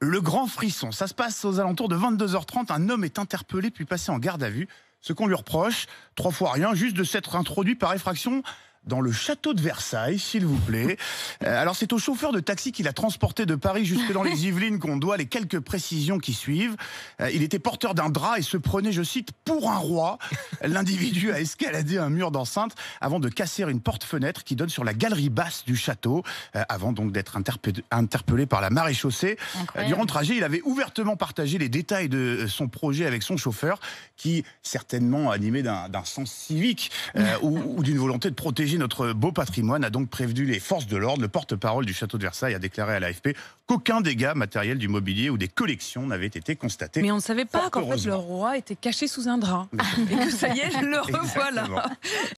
Le grand frisson, ça se passe aux alentours de 22h30. Un homme est interpellé puis passé en garde à vue. Ce qu'on lui reproche, trois fois rien, juste de s'être introduit par effraction dans le château de Versailles, s'il vous plaît. Euh, alors c'est au chauffeur de taxi qu'il a transporté de Paris jusque dans les Yvelines qu'on doit les quelques précisions qui suivent. Euh, il était porteur d'un drap et se prenait, je cite, pour un roi. L'individu a escaladé un mur d'enceinte avant de casser une porte-fenêtre qui donne sur la galerie basse du château, euh, avant donc d'être interpellé, par la marée chaussée. durant le trajet, il avait ouvertement partagé les détails de son projet avec son chauffeur, qui certainement animé d'un sens civique ou d'une volonté de protéger notre beau patrimoine a donc prévenu les forces de l'ordre. Le porte-parole du château de Versailles a déclaré à l'AFP qu'aucun dégât matériel du mobilier ou des collections n'avait été constaté. Mais on ne savait pas qu'en fait le roi était caché sous un drap. Et que ça y est, je le là.